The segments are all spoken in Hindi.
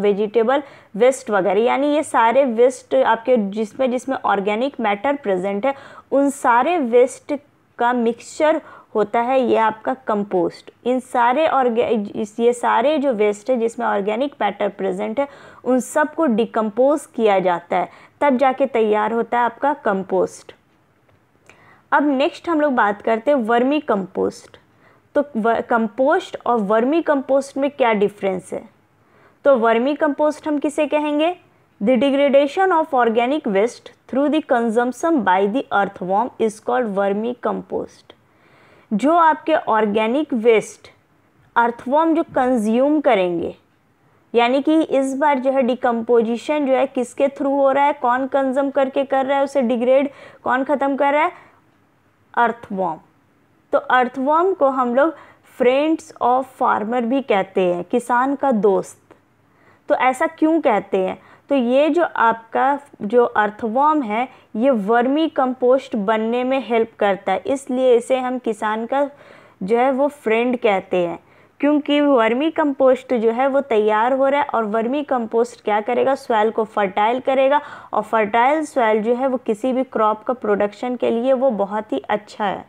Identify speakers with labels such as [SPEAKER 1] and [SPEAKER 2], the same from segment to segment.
[SPEAKER 1] वेजिटेबल वेस्ट वगैरह यानी ये सारे वेस्ट आपके जिसमें जिसमें ऑर्गेनिक मैटर प्रेजेंट है उन सारे वेस्ट का मिक्सचर होता है ये आपका कंपोस्ट इन सारे ऑर्गे ये सारे जो वेस्ट है जिसमें ऑर्गेनिक मैटर प्रेजेंट है उन सब को डिकम्पोज किया जाता है तब जाके तैयार होता है आपका कंपोस्ट अब नेक्स्ट हम लोग बात करते हैं वर्मी कंपोस्ट तो कंपोस्ट और वर्मी कंपोस्ट में क्या डिफरेंस है तो वर्मी कंपोस्ट हम किसे कहेंगे the degradation of organic waste through the consumption by the earthworm is called vermicompost जो आपके ऑर्गेनिक वेस्ट अर्थवॉर्म जो कंज्यूम करेंगे यानी कि इस बार जो है डिकम्पोजिशन जो है किसके थ्रू हो रहा है कौन कंजम करके कर रहा है उसे डिग्रेड कौन ख़त्म कर रहा है अर्थवॉर्म तो अर्थवॉर्म को हम लोग फ्रेंड्स ऑफ फार्मर भी कहते हैं किसान का दोस्त तो ऐसा क्यों कहते हैं तो ये जो आपका जो अर्थवॉर्म है ये वर्मी कंपोस्ट बनने में हेल्प करता है इसलिए इसे हम किसान का जो है वो फ्रेंड कहते हैं क्योंकि वर्मी कंपोस्ट जो है वो तैयार हो रहा है और वर्मी कंपोस्ट क्या करेगा सॉइल को फर्टाइल करेगा और फर्टाइल सॉइल जो है वो किसी भी क्रॉप का प्रोडक्शन के लिए वो बहुत ही अच्छा है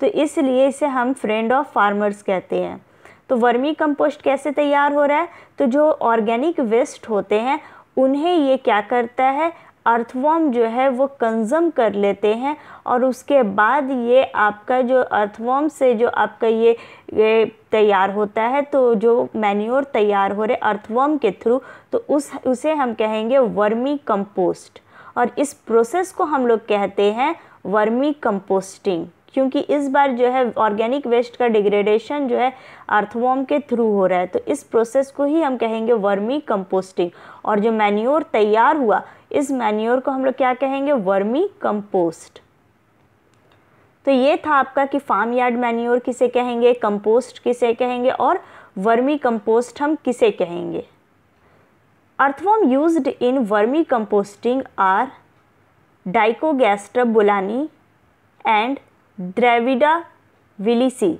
[SPEAKER 1] तो इसलिए इसे हम फ्रेंड ऑफ फार्मर्स कहते हैं तो वर्मी कंपोस्ट कैसे तैयार हो रहा है तो जो ऑर्गेनिक वेस्ट होते हैं उन्हें ये क्या करता है अर्थवॉर्म जो है वो कंजम कर लेते हैं और उसके बाद ये आपका जो अर्थवॉर्म से जो आपका ये, ये तैयार होता है तो जो मैन्योर तैयार हो रहे अर्थवॉर्म के थ्रू तो उस उसे हम कहेंगे वर्मी कंपोस्ट और इस प्रोसेस को हम लोग कहते हैं वर्मी कंपोस्टिंग क्योंकि इस बार जो है ऑर्गेनिक वेस्ट का डिग्रेडेशन जो है अर्थवॉर्म के थ्रू हो रहा है तो इस प्रोसेस को ही हम कहेंगे वर्मी कंपोस्टिंग और जो मैन्योर तैयार हुआ इस मैन्योर को हम लोग क्या कहेंगे वर्मी कंपोस्ट तो ये था आपका कि फार्म यार्ड मैन्योर किसे कहेंगे कंपोस्ट किसे कहेंगे और वर्मी कंपोस्ट हम किसे कहेंगे earthworm used in vermicomposting are Dichogaster bolaui and Drawida willsi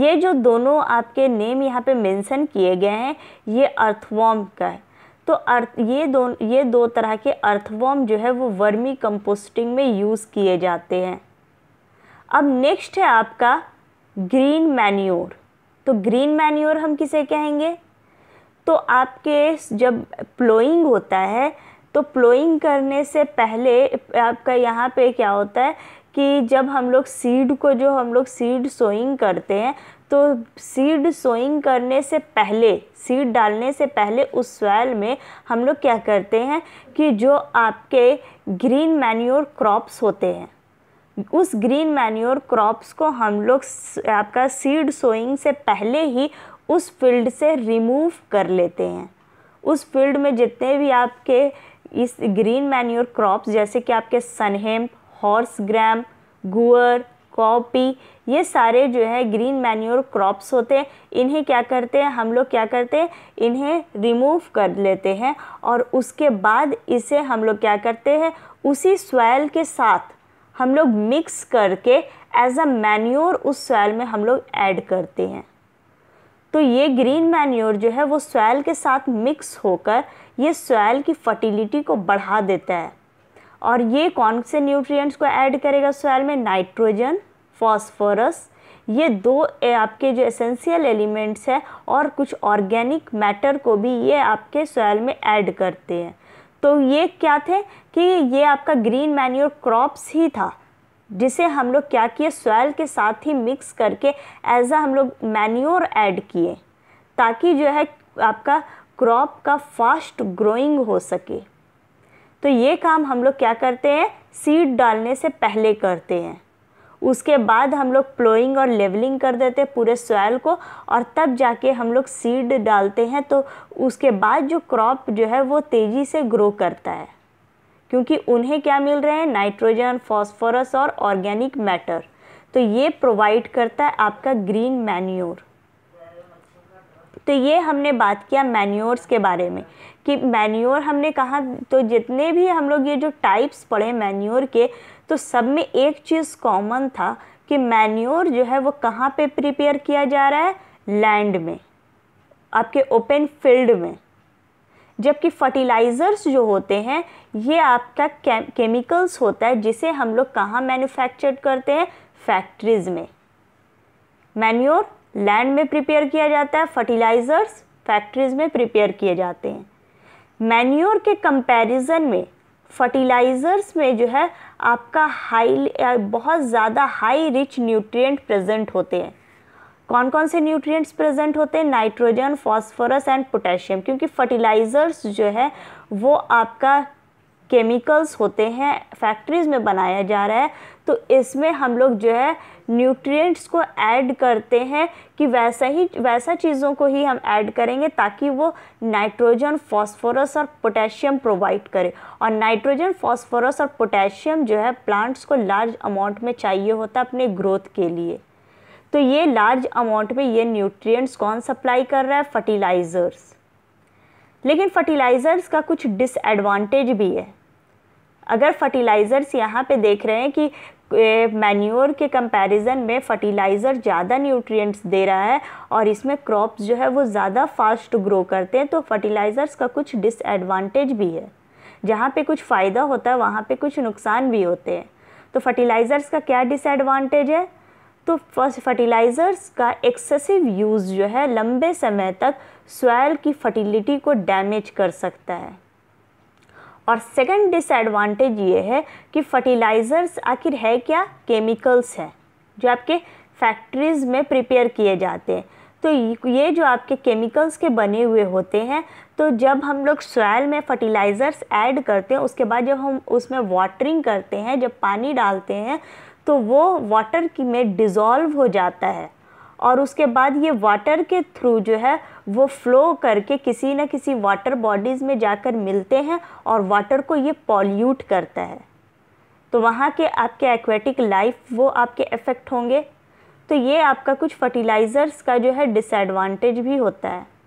[SPEAKER 1] ये जो दोनों आपके नेम यहाँ पे मेंशन किए गए हैं ये अर्थवॉम का है तो अर्थ ये दो ये दो तरह के अर्थवॉम जो है वो वर्मी कंपोस्टिंग में यूज़ किए जाते हैं अब नेक्स्ट है आपका ग्रीन मैन्योर तो ग्रीन मैन्योर हम किसे कहेंगे तो आपके जब प्लोइंग होता है तो प्लोइंग करने से पहले आपका यहाँ पे क्या होता है कि जब हम लोग सीड को जो हम लोग सीड सोइंग करते हैं तो सीड सोइंग करने से पहले सीड डालने से पहले उस सॉयल में हम लोग क्या करते हैं कि जो आपके ग्रीन मैन्योर क्रॉप्स होते हैं उस ग्रीन मैन्योर क्रॉप्स को हम लोग आपका सीड सोइंग से पहले ही उस फील्ड से रिमूव कर लेते हैं उस फील्ड में जितने भी आपके इस ग्रीन मैन्योर क्रॉप्स जैसे कि आपके sunhemp horse gram guar cowpea ये सारे जो है ग्रीन मैन्योर क्रॉप्स होते हैं इन्हें क्या करते हैं हम लोग क्या करते हैं इन्हें रिमूव कर लेते हैं और उसके बाद इसे हम लोग क्या करते हैं उसी सॉयल के साथ हम लोग मिक्स करके एज अ मैन्योर उस सॉयल में हम लोग ऐड करते हैं तो ये ग्रीन मैन्योर जो है वो सॉयल के साथ मिक्स होकर ये सॉयल की फर्टिलिटी को बढ़ा देता है और ये कौन से न्यूट्रिएंट्स को ऐड करेगा सॉयल में नाइट्रोजन फॉस्फोरस ये दो आपके जो एसेंशियल एलिमेंट्स हैं और कुछ ऑर्गेनिक मैटर को भी ये आपके सॉयल में ऐड करते हैं तो ये क्या थे कि ये आपका ग्रीन मैन्योर क्रॉप्स ही था जिसे हम लोग क्या किए सॉयल के साथ ही मिक्स करके एज अ हम लोग मैन्योर ऐड किए ताकि जो है आपका क्रॉप का फास्ट ग्रोइंग हो सके तो ये काम हम लोग क्या करते हैं सीड डालने से पहले करते हैं उसके बाद हम लोग प्लोइंग और लेवलिंग कर देते हैं पूरे सॉयल को और तब जाके हम लोग सीड डालते हैं तो उसके बाद जो क्रॉप जो है वो तेज़ी से ग्रो करता है क्योंकि उन्हें क्या मिल रहे हैं नाइट्रोजन फॉस्फोरस और ऑर्गेनिक मैटर तो ये प्रोवाइड करता है आपका ग्रीन मैन्योर तो ये हमने बात किया मैन्योर्स के बारे में कि मैन्योर हमने कहा तो जितने भी हम लोग ये जो टाइप्स पढ़े मैन्योर के तो सब में एक चीज़ कॉमन था कि मैन्योर जो है वो कहाँ पे प्रिपेयर किया जा रहा है लैंड में आपके ओपन फील्ड में जबकि फर्टिलाइज़र्स जो होते हैं ये आपका के, केमिकल्स होता है जिसे हम लोग कहाँ मैन्युफैक्चर करते हैं फैक्ट्रीज़ में मैन्योर लैंड में प्रिपेयर किया जाता है फर्टिलाइज़र्स फैक्ट्रीज़ में प्रिपेयर किए जाते हैं मैन्योर के कंपैरिजन में फर्टिलाइज़र्स में जो है आपका हाई बहुत ज़्यादा हाई रिच न्यूट्रिएंट प्रेजेंट होते हैं कौन कौन से न्यूट्रिएंट्स प्रेजेंट होते हैं नाइट्रोजन फॉस्फोरस एंड पोटेशियम क्योंकि फर्टिलाइज़र्स जो है वो आपका केमिकल्स होते हैं फैक्ट्रीज़ में बनाया जा रहा है तो इसमें हम लोग जो है न्यूट्रिएंट्स को ऐड करते हैं कि वैसा ही वैसा चीज़ों को ही हम ऐड करेंगे ताकि वो नाइट्रोजन फास्फोरस और पोटेशियम प्रोवाइड करे और नाइट्रोजन फास्फोरस और पोटेशियम जो है प्लांट्स को लार्ज अमाउंट में चाहिए होता है अपने ग्रोथ के लिए तो ये लार्ज अमाउंट में ये न्यूट्रियट्स कौन सप्लाई कर रहा है फर्टिलाइज़र्स लेकिन फर्टिलाइज़र्स का कुछ डिसएडवांटेज भी है अगर फर्टिलाइज़र्स यहाँ पे देख रहे हैं कि मैन्योर के कंपैरिजन में फर्टिलाइज़र ज़्यादा न्यूट्रिएंट्स दे रहा है और इसमें क्रॉप्स जो है वो ज़्यादा फास्ट ग्रो करते हैं तो फर्टिलाइज़र्स का कुछ डिसएडवांटेज भी है जहाँ पे कुछ फ़ायदा होता है वहाँ पे कुछ नुकसान भी होते हैं तो फर्टिलाइज़र्स का क्या डिसएडवांटेज है तो फर्स्ट फर्टिलाइज़र्स का एक्सेसिव यूज़ जो है लंबे समय तक सोयल की फर्टिलिटी को डैमेज कर सकता है और सेकंड डिसएडवांटेज ये है कि फर्टिलाइज़र्स आखिर है क्या केमिकल्स हैं जो आपके फैक्ट्रीज़ में प्रिपेयर किए जाते हैं तो ये जो आपके केमिकल्स के बने हुए होते हैं तो जब हम लोग सॉयल में फर्टिलाइज़र्स ऐड करते हैं उसके बाद जब हम उसमें वाटरिंग करते हैं जब पानी डालते हैं तो वो वाटर की में डिज़ोल्व हो जाता है और उसके बाद ये वाटर के थ्रू जो है वो फ्लो करके किसी न किसी वाटर बॉडीज़ में जाकर मिलते हैं और वाटर को ये पॉल्यूट करता है तो वहाँ के आपके एक्वेटिक लाइफ वो आपके इफ़ेक्ट होंगे तो ये आपका कुछ फर्टिलाइज़र्स का जो है डिसएडवांटेज भी होता है